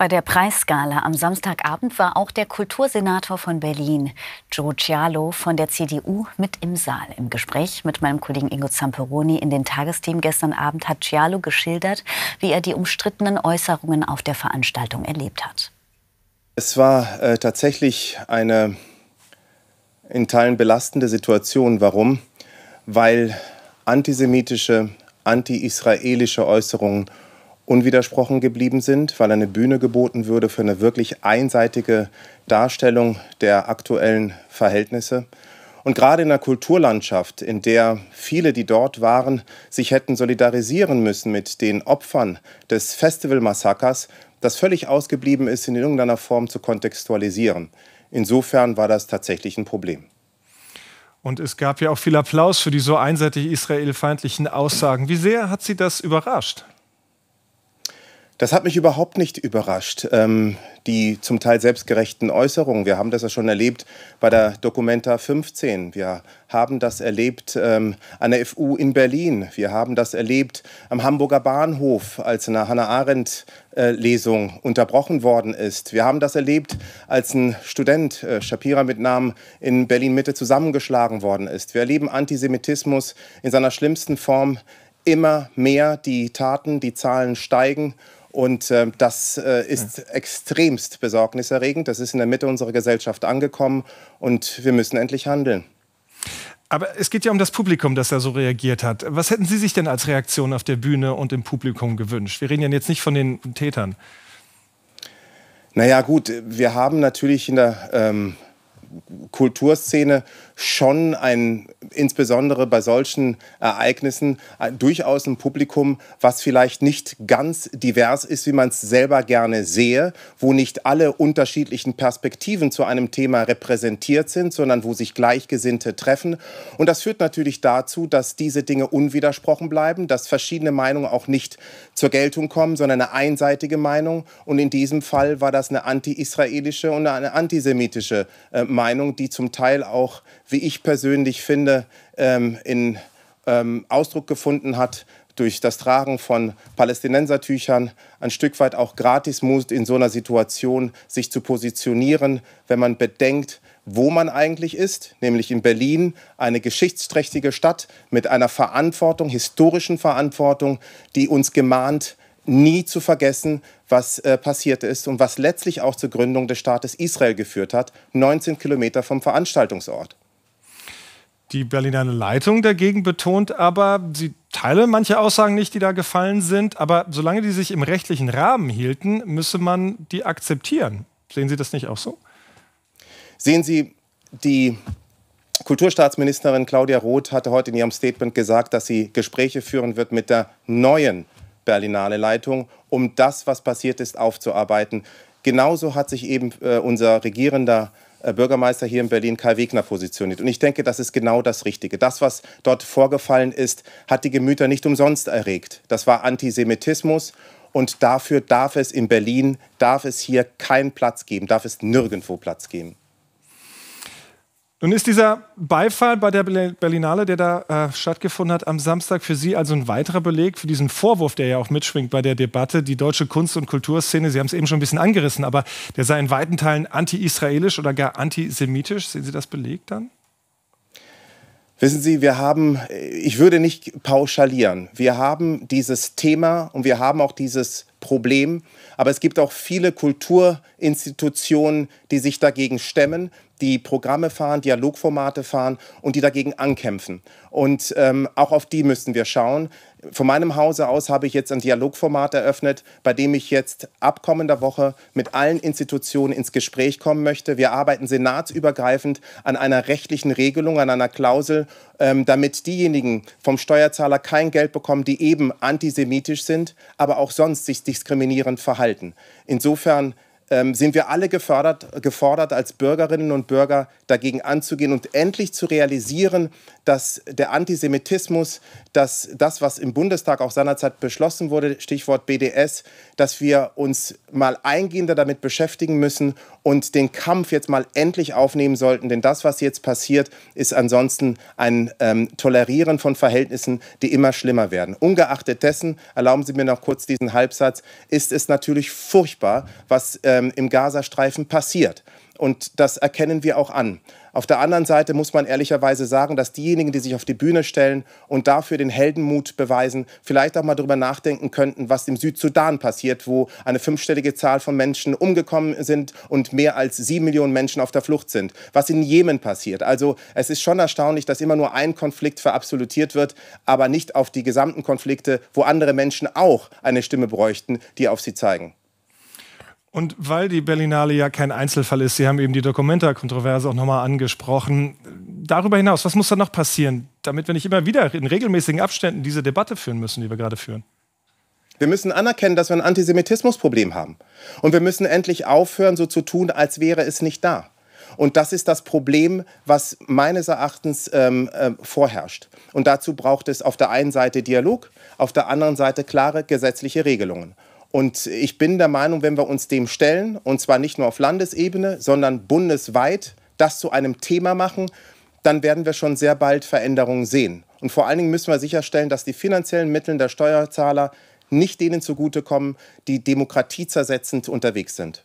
Bei der Preisskala am Samstagabend war auch der Kultursenator von Berlin, Joe Cialo von der CDU, mit im Saal. Im Gespräch mit meinem Kollegen Ingo Zamperoni in den Tagesteam gestern Abend hat Cialo geschildert, wie er die umstrittenen Äußerungen auf der Veranstaltung erlebt hat. Es war äh, tatsächlich eine in Teilen belastende Situation. Warum? Weil antisemitische, anti-israelische Äußerungen unwidersprochen geblieben sind, weil eine Bühne geboten würde für eine wirklich einseitige Darstellung der aktuellen Verhältnisse. Und gerade in der Kulturlandschaft, in der viele, die dort waren, sich hätten solidarisieren müssen mit den Opfern des Festivalmassakers, das völlig ausgeblieben ist, in irgendeiner Form zu kontextualisieren. Insofern war das tatsächlich ein Problem. Und es gab ja auch viel Applaus für die so einseitig israelfeindlichen Aussagen. Wie sehr hat Sie das überrascht? Das hat mich überhaupt nicht überrascht, ähm, die zum Teil selbstgerechten Äußerungen. Wir haben das ja schon erlebt bei der Documenta 15. Wir haben das erlebt ähm, an der FU in Berlin. Wir haben das erlebt am Hamburger Bahnhof, als eine Hannah-Arendt-Lesung äh, unterbrochen worden ist. Wir haben das erlebt, als ein Student, äh, Shapira mit Namen, in Berlin-Mitte zusammengeschlagen worden ist. Wir erleben Antisemitismus in seiner schlimmsten Form immer mehr. Die Taten, die Zahlen steigen. Und äh, das äh, ist ja. extremst besorgniserregend. Das ist in der Mitte unserer Gesellschaft angekommen und wir müssen endlich handeln. Aber es geht ja um das Publikum, das da so reagiert hat. Was hätten Sie sich denn als Reaktion auf der Bühne und im Publikum gewünscht? Wir reden ja jetzt nicht von den Tätern. Naja gut, wir haben natürlich in der ähm, Kulturszene schon ein, insbesondere bei solchen Ereignissen, äh, durchaus ein Publikum, was vielleicht nicht ganz divers ist, wie man es selber gerne sehe, wo nicht alle unterschiedlichen Perspektiven zu einem Thema repräsentiert sind, sondern wo sich Gleichgesinnte treffen. Und das führt natürlich dazu, dass diese Dinge unwidersprochen bleiben, dass verschiedene Meinungen auch nicht zur Geltung kommen, sondern eine einseitige Meinung. Und in diesem Fall war das eine anti-israelische und eine antisemitische äh, Meinung, die zum Teil auch wie ich persönlich finde, ähm, in ähm, Ausdruck gefunden hat durch das Tragen von Palästinensertüchern, ein Stück weit auch Gratismut in so einer Situation sich zu positionieren, wenn man bedenkt, wo man eigentlich ist, nämlich in Berlin, eine geschichtsträchtige Stadt mit einer Verantwortung, historischen Verantwortung, die uns gemahnt, nie zu vergessen, was äh, passiert ist und was letztlich auch zur Gründung des Staates Israel geführt hat, 19 Kilometer vom Veranstaltungsort. Die Berliner Leitung dagegen betont aber, sie teile manche Aussagen nicht, die da gefallen sind, aber solange die sich im rechtlichen Rahmen hielten, müsse man die akzeptieren. Sehen Sie das nicht auch so? Sehen Sie, die Kulturstaatsministerin Claudia Roth hatte heute in ihrem Statement gesagt, dass sie Gespräche führen wird mit der neuen Berlinale Leitung, um das, was passiert ist, aufzuarbeiten. Genauso hat sich eben äh, unser regierender äh, äh, Bürgermeister hier in Berlin Kai Wegner positioniert. Und ich denke, das ist genau das Richtige. Das, was dort vorgefallen ist, hat die Gemüter nicht umsonst erregt. Das war Antisemitismus. Und dafür darf es in Berlin, darf es hier keinen Platz geben, darf es nirgendwo Platz geben. Nun ist dieser Beifall bei der Berlinale, der da äh, stattgefunden hat am Samstag, für Sie also ein weiterer Beleg für diesen Vorwurf, der ja auch mitschwingt bei der Debatte. Die deutsche Kunst- und Kulturszene, Sie haben es eben schon ein bisschen angerissen, aber der sei in weiten Teilen anti-israelisch oder gar antisemitisch. Sehen Sie das belegt dann? Wissen Sie, wir haben, ich würde nicht pauschalieren, wir haben dieses Thema und wir haben auch dieses Problem. Aber es gibt auch viele Kulturinstitutionen, die sich dagegen stemmen, die Programme fahren, Dialogformate fahren und die dagegen ankämpfen. Und ähm, auch auf die müssen wir schauen. Von meinem Hause aus habe ich jetzt ein Dialogformat eröffnet, bei dem ich jetzt ab kommender Woche mit allen Institutionen ins Gespräch kommen möchte. Wir arbeiten senatsübergreifend an einer rechtlichen Regelung, an einer Klausel, ähm, damit diejenigen vom Steuerzahler kein Geld bekommen, die eben antisemitisch sind, aber auch sonst sich diskriminierend verhalten. Insofern ähm, sind wir alle gefordert, gefordert, als Bürgerinnen und Bürger dagegen anzugehen und endlich zu realisieren, dass der Antisemitismus, dass das, was im Bundestag auch seinerzeit beschlossen wurde, Stichwort BDS, dass wir uns mal eingehender damit beschäftigen müssen und den Kampf jetzt mal endlich aufnehmen sollten. Denn das, was jetzt passiert, ist ansonsten ein ähm, Tolerieren von Verhältnissen, die immer schlimmer werden. Ungeachtet dessen, erlauben Sie mir noch kurz diesen Halbsatz, ist es natürlich furchtbar, was ähm, im Gazastreifen passiert. Und das erkennen wir auch an. Auf der anderen Seite muss man ehrlicherweise sagen, dass diejenigen, die sich auf die Bühne stellen und dafür den Heldenmut beweisen, vielleicht auch mal darüber nachdenken könnten, was im Südsudan passiert, wo eine fünfstellige Zahl von Menschen umgekommen sind und mehr als sieben Millionen Menschen auf der Flucht sind. Was in Jemen passiert. Also es ist schon erstaunlich, dass immer nur ein Konflikt verabsolutiert wird, aber nicht auf die gesamten Konflikte, wo andere Menschen auch eine Stimme bräuchten, die auf sie zeigen. Und weil die Berlinale ja kein Einzelfall ist, Sie haben eben die Dokumenta-Kontroverse auch nochmal angesprochen. Darüber hinaus, was muss da noch passieren, damit wir nicht immer wieder in regelmäßigen Abständen diese Debatte führen müssen, die wir gerade führen? Wir müssen anerkennen, dass wir ein Antisemitismusproblem haben. Und wir müssen endlich aufhören, so zu tun, als wäre es nicht da. Und das ist das Problem, was meines Erachtens ähm, äh, vorherrscht. Und dazu braucht es auf der einen Seite Dialog, auf der anderen Seite klare gesetzliche Regelungen. Und ich bin der Meinung, wenn wir uns dem stellen, und zwar nicht nur auf Landesebene, sondern bundesweit, das zu einem Thema machen, dann werden wir schon sehr bald Veränderungen sehen. Und vor allen Dingen müssen wir sicherstellen, dass die finanziellen Mittel der Steuerzahler nicht denen zugutekommen, die demokratiezersetzend unterwegs sind.